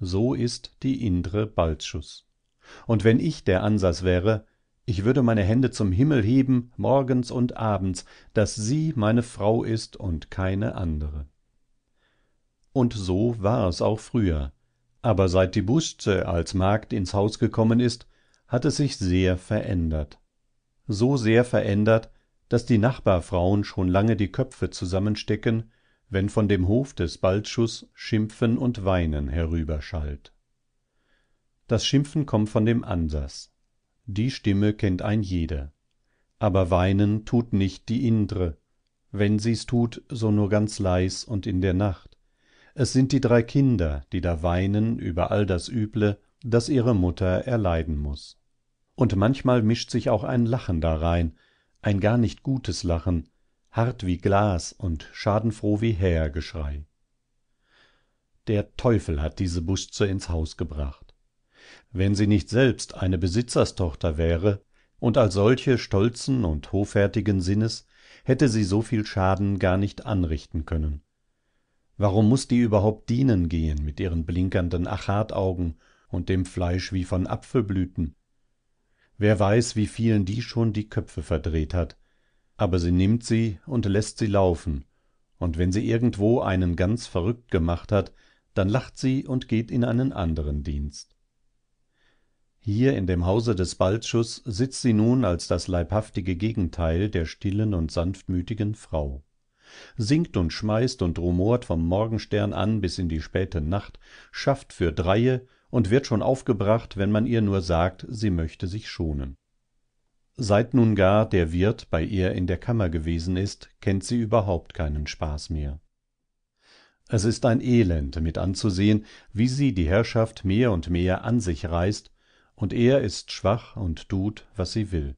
so ist die indre balczus und wenn ich der ansas wäre ich würde meine hände zum himmel heben morgens und abends daß sie meine frau ist und keine andere und so war es auch früher aber seit die busze als magd ins haus gekommen ist hat es sich sehr verändert so sehr verändert daß die nachbarfrauen schon lange die köpfe zusammenstecken wenn von dem hof des balczus schimpfen und weinen herüberschallt das schimpfen kommt von dem ansas die stimme kennt ein jeder aber weinen tut nicht die indre wenn sie's tut so nur ganz leis und in der nacht es sind die drei kinder die da weinen über all das üble das ihre mutter erleiden muß und manchmal mischt sich auch ein lachen darein ein gar nicht gutes lachen hart wie glas und schadenfroh wie hähergeschrei der teufel hat diese busze ins haus gebracht wenn sie nicht selbst eine besitzerstochter wäre und als solche stolzen und hoffärtigen sinnes hätte sie so viel schaden gar nicht anrichten können warum muß die überhaupt dienen gehen mit ihren blinkernden achataugen und dem fleisch wie von apfelblüten wer weiß wie vielen die schon die köpfe verdreht hat aber sie nimmt sie und läßt sie laufen und wenn sie irgendwo einen ganz verrückt gemacht hat dann lacht sie und geht in einen anderen dienst hier in dem hause des balczus sitzt sie nun als das leibhaftige gegenteil der stillen und sanftmütigen frau singt und schmeißt und rumort vom morgenstern an bis in die späte nacht schafft für dreie und wird schon aufgebracht wenn man ihr nur sagt sie möchte sich schonen seit nun gar der wirt bei ihr in der kammer gewesen ist kennt sie überhaupt keinen spaß mehr es ist ein elend mit anzusehen wie sie die herrschaft mehr und mehr an sich reißt und er ist schwach und tut was sie will